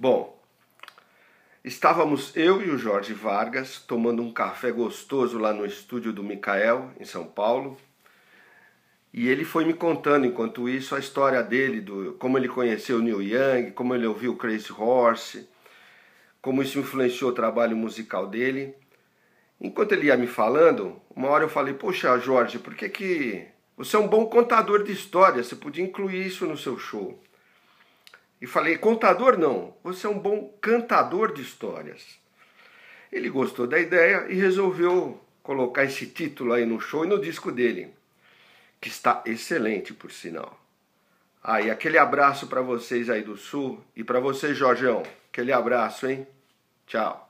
Bom, estávamos eu e o Jorge Vargas tomando um café gostoso lá no estúdio do Micael, em São Paulo. E ele foi me contando, enquanto isso, a história dele, do, como ele conheceu Neil Young, como ele ouviu Crazy Horse, como isso influenciou o trabalho musical dele. Enquanto ele ia me falando, uma hora eu falei, poxa Jorge, por que que. Você é um bom contador de histórias, você podia incluir isso no seu show. E falei: contador não, você é um bom cantador de histórias. Ele gostou da ideia e resolveu colocar esse título aí no show e no disco dele, que está excelente, por sinal. Ah, aquele abraço para vocês aí do Sul e para você, Jorgeão Aquele abraço, hein? Tchau.